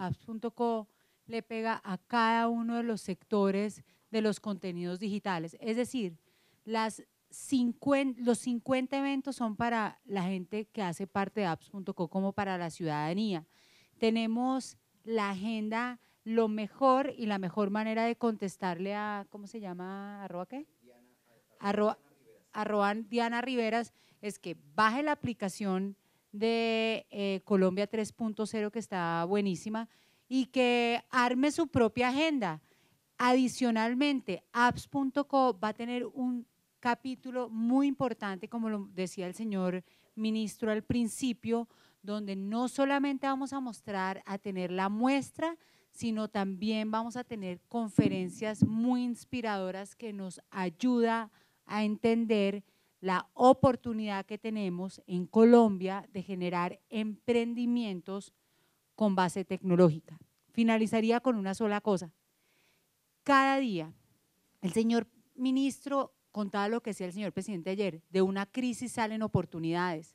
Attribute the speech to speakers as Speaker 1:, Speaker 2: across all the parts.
Speaker 1: Apps.co le pega a cada uno de los sectores de los contenidos digitales. Es decir, los 50 eventos son para la gente que hace parte de apps.co como para la ciudadanía. Tenemos la agenda, lo mejor y la mejor manera de contestarle a, ¿cómo se llama? ¿Arroba qué? Diana, Diana Riveras, es que baje la aplicación de eh, Colombia 3.0 que está buenísima y que arme su propia agenda. Adicionalmente, apps.co va a tener un capítulo muy importante, como lo decía el señor ministro al principio, donde no solamente vamos a mostrar a tener la muestra, sino también vamos a tener conferencias muy inspiradoras que nos ayuda a entender la oportunidad que tenemos en Colombia de generar emprendimientos con base tecnológica. Finalizaría con una sola cosa. Cada día, el señor ministro contaba lo que decía el señor presidente ayer, de una crisis salen oportunidades.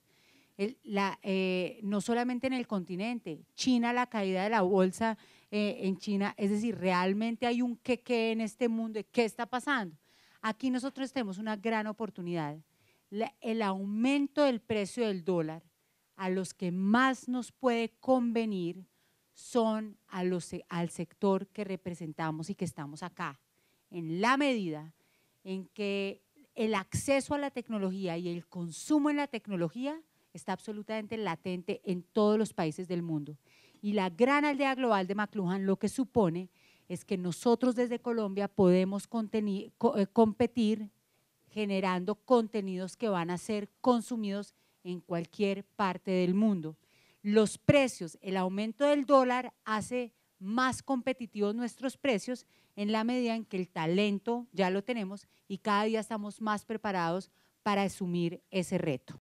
Speaker 1: Eh, no solamente en el continente, China, la caída de la bolsa eh, en China, es decir, realmente hay un qué qué en este mundo, ¿qué está pasando? Aquí nosotros tenemos una gran oportunidad el aumento del precio del dólar a los que más nos puede convenir son a los, al sector que representamos y que estamos acá, en la medida en que el acceso a la tecnología y el consumo en la tecnología está absolutamente latente en todos los países del mundo. Y la gran aldea global de McLuhan lo que supone es que nosotros desde Colombia podemos eh, competir generando contenidos que van a ser consumidos en cualquier parte del mundo. Los precios, el aumento del dólar hace más competitivos nuestros precios en la medida en que el talento ya lo tenemos y cada día estamos más preparados para asumir ese reto.